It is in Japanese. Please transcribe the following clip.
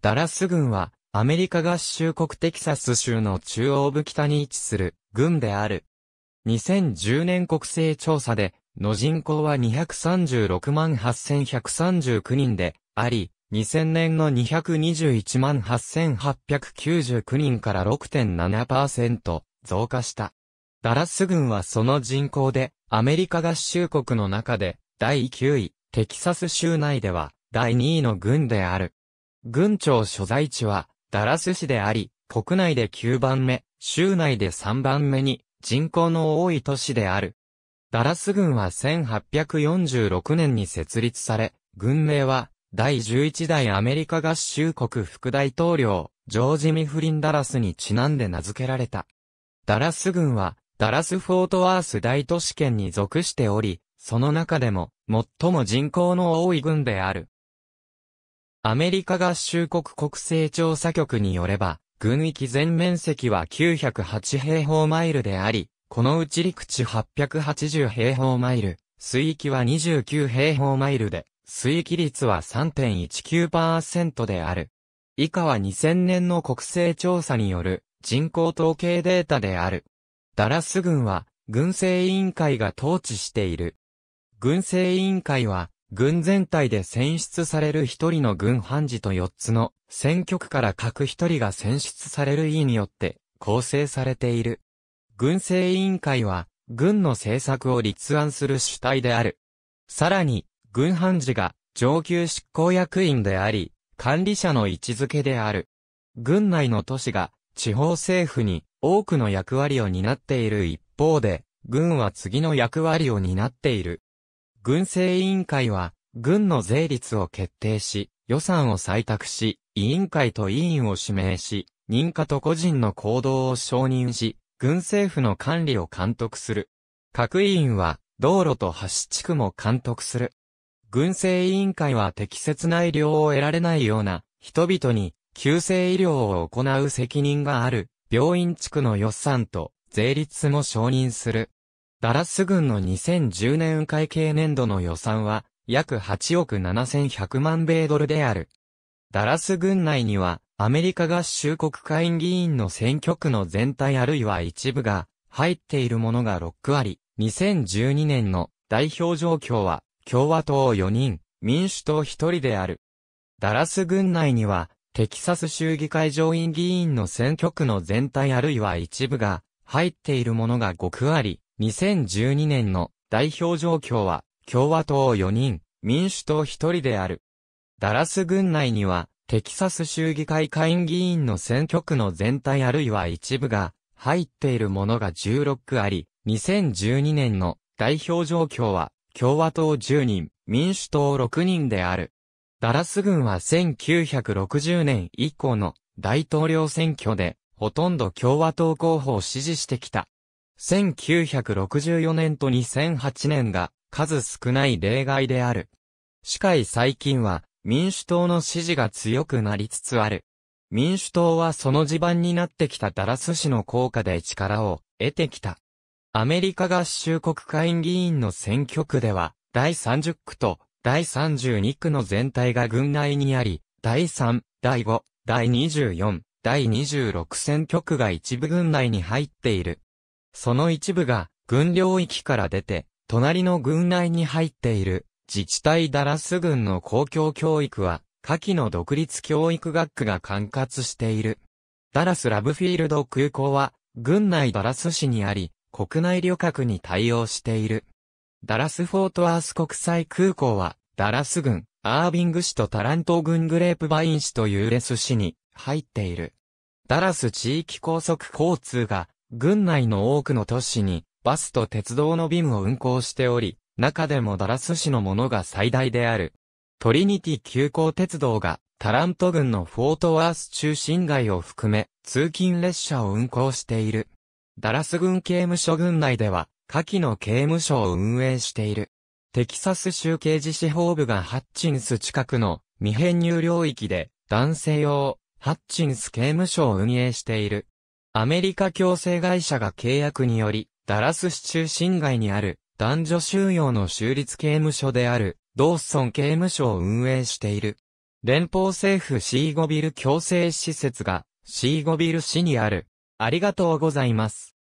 ダラス軍は、アメリカ合衆国テキサス州の中央部北に位置する軍である。2010年国勢調査で、の人口は236万8139人であり、2000年の221万8899人から6.7%増加した。ダラス軍はその人口で、アメリカ合衆国の中で、第9位、テキサス州内では、第2位の軍である。軍庁所在地は、ダラス市であり、国内で9番目、州内で3番目に、人口の多い都市である。ダラス軍は1846年に設立され、軍名は、第11代アメリカ合衆国副大統領、ジョージ・ミフリン・ダラスにちなんで名付けられた。ダラス軍は、ダラス・フォートワース大都市圏に属しており、その中でも、最も人口の多い軍である。アメリカ合衆国国勢調査局によれば、軍域全面積は908平方マイルであり、このうち陸地880平方マイル、水域は29平方マイルで、水域率は3.19%である。以下は2000年の国勢調査による人口統計データである。ダラス軍は軍政委員会が統治している。軍政委員会は軍全体で選出される一人の軍判事と四つの選挙区から各一人が選出される委員によって構成されている。軍政委員会は、軍の政策を立案する主体である。さらに、軍判事が上級執行役員であり、管理者の位置づけである。軍内の都市が地方政府に多くの役割を担っている一方で、軍は次の役割を担っている。軍政委員会は、軍の税率を決定し、予算を採択し、委員会と委員を指名し、認可と個人の行動を承認し、軍政府の管理を監督する。各委員は、道路と橋地区も監督する。軍政委員会は適切な医療を得られないような、人々に、急性医療を行う責任がある、病院地区の予算と、税率も承認する。ダラス軍の2010年会計年度の予算は、約8億7100万米ドルである。ダラス軍内には、アメリカ合衆国会員議員の選挙区の全体あるいは一部が、入っているものが6割。2012年の代表状況は、共和党4人、民主党1人である。ダラス軍内には、テキサス州議会上院議員の選挙区の全体あるいは一部が、入っているものが5割。2012年の代表状況は、共和党4人、民主党1人である。ダラス郡内には、テキサス州議会下院議員の選挙区の全体あるいは一部が入っているものが16区あり、2012年の代表状況は、共和党10人、民主党6人である。ダラス軍は1960年以降の大統領選挙で、ほとんど共和党候補を支持してきた。1964年と2008年が数少ない例外である。しかい最近は民主党の支持が強くなりつつある。民主党はその地盤になってきたダラス市の効果で力を得てきた。アメリカ合衆国会議員の選挙区では、第30区と第32区の全体が軍内にあり、第3、第5、第24、第26選挙区が一部軍内に入っている。その一部が、軍領域から出て、隣の軍内に入っている、自治体ダラス軍の公共教育は、下記の独立教育学区が管轄している。ダラスラブフィールド空港は、軍内ダラス市にあり、国内旅客に対応している。ダラスフォートアース国際空港は、ダラス軍、アービング市とタラント軍グレープバイン市というレス市に入っている。ダラス地域高速交通が軍内の多くの都市にバスと鉄道の便を運行しており、中でもダラス市のものが最大である。トリニティ急行鉄道がタラント郡のフォートワース中心街を含め通勤列車を運行している。ダラス郡刑務所郡内では下記の刑務所を運営している。テキサス州刑事司法部がハッチンス近くの未編入領域で男性用ハッチンス刑務所を運営している。アメリカ強制会社が契約により、ダラス市中心街にある男女収容の州立刑務所であるドーソン刑務所を運営している。連邦政府シーゴビル強制施設がシーゴビル市にある。ありがとうございます。